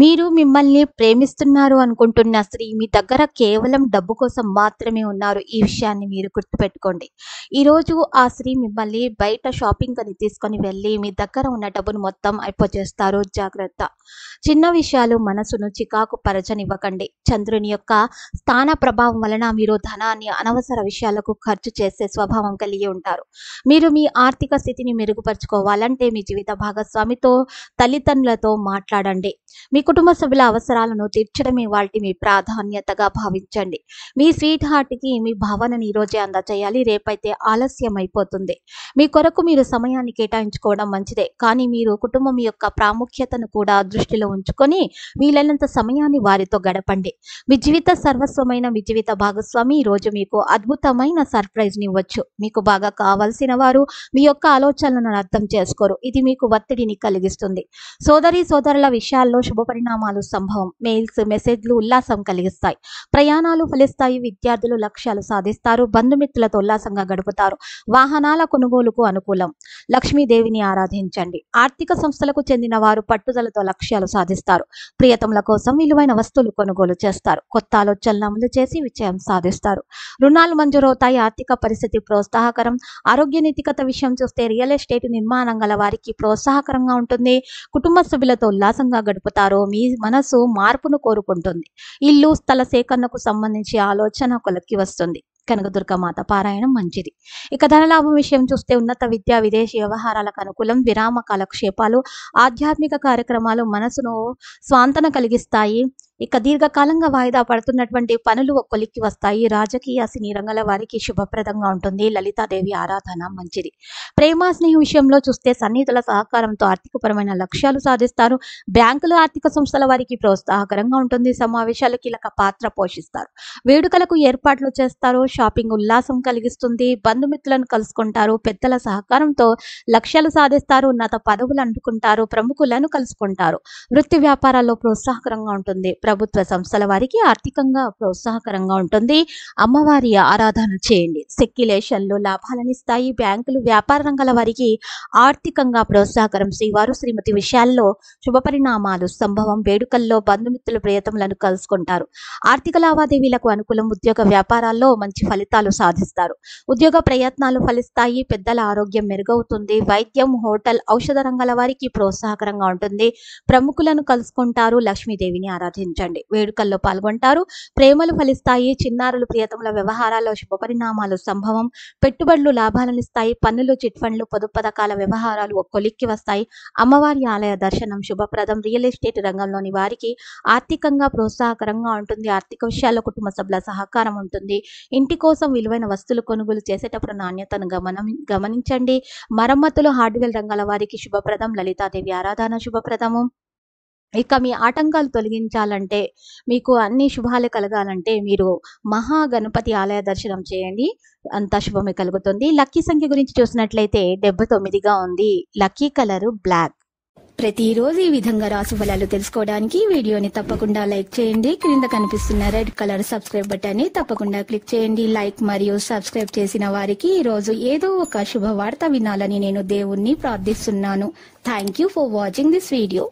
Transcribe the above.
మీరు మిమ్మల్ని ప్రేమిస్తున్నారు అనుకుంటున్న స్త్రీ మీ దగ్గర కేవలం డబ్బు కోసం మాత్రమే ఉన్నారు ఈ విషయాన్ని మీరు గుర్తుపెట్టుకోండి ఈరోజు ఆ స్త్రీ మిమ్మల్ని బయట షాపింగ్ అని తీసుకొని వెళ్ళి మీ దగ్గర ఉన్న డబ్బును మొత్తం అయిపోజేస్తారు జాగ్రత్త చిన్న విషయాలు మనసును చికాకు పరచనివ్వకండి చంద్రుని యొక్క స్థాన ప్రభావం వలన మీరు ధనాన్ని అనవసర విషయాలకు ఖర్చు చేసే స్వభావం కలిగి ఉంటారు మీరు మీ ఆర్థిక స్థితిని మెరుగుపరుచుకోవాలంటే మీ జీవిత భాగస్వామితో తల్లిదండ్రులతో మాట్లాడండి మీ కుటుంబ సభ్యుల అవసరాలను తీర్చడమే వాటి మీ ప్రాధాన్యతగా భావించండి మీ స్వీట్ హార్ట్కి మీ భావనని ఈరోజే అందచేయాలి రేపైతే ఆలస్యం అయిపోతుంది మీ కొరకు మీరు సమయాన్ని కేటాయించుకోవడం మంచిదే కానీ మీరు కుటుంబం యొక్క ప్రాముఖ్యతను కూడా దృష్టిలో ఉంచుకొని వీలైనంత సమయాన్ని వారితో గడపండి మీ జీవిత సర్వస్వమైన మీ జీవిత భాగస్వామి ఈరోజు మీకు అద్భుతమైన సర్ప్రైజ్ని ఇవ్వచ్చు మీకు బాగా కావాల్సిన వారు మీ యొక్క ఆలోచనలను అర్థం చేసుకోరు ఇది మీకు ఒత్తిడిని కలిగిస్తుంది సోదరి సోదరుల విషయాల్లో శుభ పరిణామాలు సంభవం మెయిల్స్ మెసేజ్లు ఉల్లాసం కలిగిస్తాయి ప్రయాణాలు ఫలిస్తాయి విద్యార్థులు లక్ష్యాలు సాధిస్తారు బంధుమిత్రులతో ఉల్లాసంగా గడుపుతారు వాహనాల కొనుగోలుకు అనుకూలం లక్ష్మీదేవిని ఆరాధించండి ఆర్థిక సంస్థలకు చెందిన వారు పట్టుదలతో లక్ష్యాలు సాధిస్తారు ప్రియతముల కోసం విలువైన వస్తువులు కొనుగోలు చేస్తారు కొత్త ఆలోచనలు అమలు చేసి విజయం సాధిస్తారు రుణాలు మంజూరవుతాయి ఆర్థిక పరిస్థితి ప్రోత్సాహకరం ఆరోగ్య నీతికత విషయం చూస్తే రియల్ ఎస్టేట్ నిర్మాణం గల వారికి ప్రోత్సాహకరంగా ఉంటుంది కుటుంబ సభ్యులతో ఉల్లాసంగా గడుపుతారు కోరుకుంటారో మీ మనసు మార్పును కోరుకుంటుంది ఇల్లు స్థల సేకరణకు సంబంధించి ఆలోచన కొలక్కి వస్తుంది మాత పారాయణం మంచిది ఇక ధనలాభం విషయం చూస్తే ఉన్నత విద్య విదేశీ వ్యవహారాలకు అనుకూలం విరామ కాలక్షేపాలు ఆధ్యాత్మిక కార్యక్రమాలు మనసును స్వాంతన కలిగిస్తాయి ఇక దీర్ఘకాలంగా వాయిదా పడుతున్నటువంటి పనులు ఒక్కొలికి వస్తాయి రాజకీయ సినీ రంగాల వారికి శుభప్రదంగా ఉంటుంది లలితాదేవి ఆరాధన మంచిది ప్రేమ స్నేహ విషయంలో చూస్తే సన్నిహితుల సహకారంతో ఆర్థికపరమైన లక్ష్యాలు సాధిస్తారు బ్యాంకులు ఆర్థిక సంస్థల వారికి ప్రోత్సాహకరంగా ఉంటుంది సమావేశాలు కీలక పాత్ర పోషిస్తారు వేడుకలకు ఏర్పాట్లు చేస్తారు షాపింగ్ ఉల్లాసం కలిగిస్తుంది బంధుమిత్రులను కలుసుకుంటారు పెద్దల సహకారంతో లక్ష్యాలు సాధిస్తారు ఉన్నత పదవులు అందుకుంటారు ప్రముఖులను కలుసుకుంటారు వృత్తి వ్యాపారాల్లో ప్రోత్సాహకరంగా ఉంటుంది ప్రభుత్వ సంస్థల వారికి ఆర్థికంగా ప్రోత్సాహకరంగా ఉంటుంది అమ్మవారి ఆరాధన చేయండి సెక్యులేషన్లు లాభాలనిస్తాయి బ్యాంకులు వ్యాపార రంగాల వారికి ఆర్థికంగా ప్రోత్సాహకరం శ్రీవారు శ్రీమతి విషయాల్లో శుభ పరిణామాలు సంభవం వేడుకల్లో బంధుమిత్రుల ప్రయత్నములను కలుసుకుంటారు ఆర్థిక లావాదేవీలకు అనుకూలం ఉద్యోగ వ్యాపారాల్లో మంచి ఫలితాలు సాధిస్తారు ఉద్యోగ ప్రయత్నాలు ఫలిస్తాయి పెద్దల ఆరోగ్యం మెరుగవుతుంది వైద్యం హోటల్ ఔషధ రంగాల వారికి ప్రోత్సాహకరంగా ఉంటుంది ప్రముఖులను కలుసుకుంటారు లక్ష్మీదేవిని ఆరాధించారు ఆనందించండి వేడుకల్లో పాల్గొంటారు ప్రేమలు ఫలిస్తాయి చిన్నారులు ప్రియతముల వ్యవహారాల్లో శుభపరిణామాలు సంభవం పెట్టుబడులు లాభాలనిస్తాయి పన్నులు చిట్ ఫండ్లు పొదుపు పథకాల వ్యవహారాలు ఒక్కొలిక్కి వస్తాయి అమ్మవారి ఆలయ దర్శనం శుభప్రదం రియల్ ఎస్టేట్ రంగంలోని వారికి ఆర్థికంగా ప్రోత్సాహకరంగా ఉంటుంది ఆర్థిక విషయాల్లో కుటుంబ సభ్యుల సహకారం ఉంటుంది ఇంటి కోసం విలువైన వస్తువులు కొనుగోలు చేసేటప్పుడు నాణ్యతను గమనం గమనించండి మరమ్మతులు హార్డ్వేర్ రంగాల వారికి శుభప్రదం లలితాదేవి ఆరాధన శుభప్రదము ఇక మీ ఆటంకాలు తొలగించాలంటే మీకు అన్ని శుభాలు కలగాలంటే మీరు మహా గణపతి ఆలయ దర్శనం చేయండి అంత శుభమే కలుగుతుంది లక్కీ సంఖ్య గురించి చూసినట్లయితే డెబ్బై తొమ్మిదిగా ఉంది లక్కీ కలర్ బ్లాక్ ప్రతిరోజు ఈ విధంగా రాసు తెలుసుకోవడానికి వీడియోని తప్పకుండా లైక్ చేయండి క్రింద కనిపిస్తున్న రెడ్ కలర్ సబ్స్క్రైబ్ బటన్ ని తప్పకుండా క్లిక్ చేయండి లైక్ మరియు సబ్స్క్రైబ్ చేసిన వారికి ఈ రోజు ఏదో ఒక శుభవార్త వినాలని నేను దేవుణ్ణి ప్రార్థిస్తున్నాను thank you for watching this video